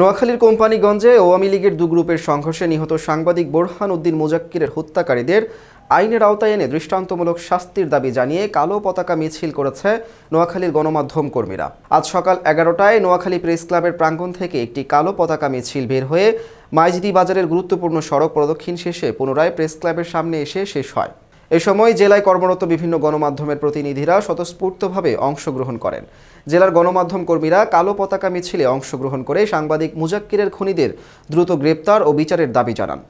নোয়াখালীর কোম্পানিগঞ্জে আওয়ামী লীগের দু গ্রুপের সংঘর্ষে নিহত সাংবাদিক বোরহান উদ্দিন মুজাক্কিরের হত্যাকারীদের আইনের আওতায় এনে দৃষ্টান্তমূলক শাস্তির দাবি জানিয়ে কালো পতাকা মিছিল করেছে নোয়াখালীর গণমাধ্যম কর্মীরা আজ সকাল এগারোটায় নোয়াখালী প্রেস ক্লাবের প্রাঙ্গণ থেকে একটি কালো পতাকা মিছিল বের হয়ে মাইজদি বাজারের গুরুত্বপূর্ণ সড়ক প্রদক্ষিণ শেষে পুনরায় প্রেস ক্লাবের সামনে এসে শেষ হয় এ সময় জেলায় কর্মরত বিভিন্ন গণমাধ্যমের প্রতিনিধিরা স্বতঃস্ফূর্তভাবে অংশগ্রহণ করেন জেলার গণমাধ্যম কর্মীরা কালো পতাকা মিছিলে অংশগ্রহণ করে সাংবাদিক মুজাক্কিরের খনিদের দ্রুত গ্রেপ্তার ও বিচারের দাবি জানান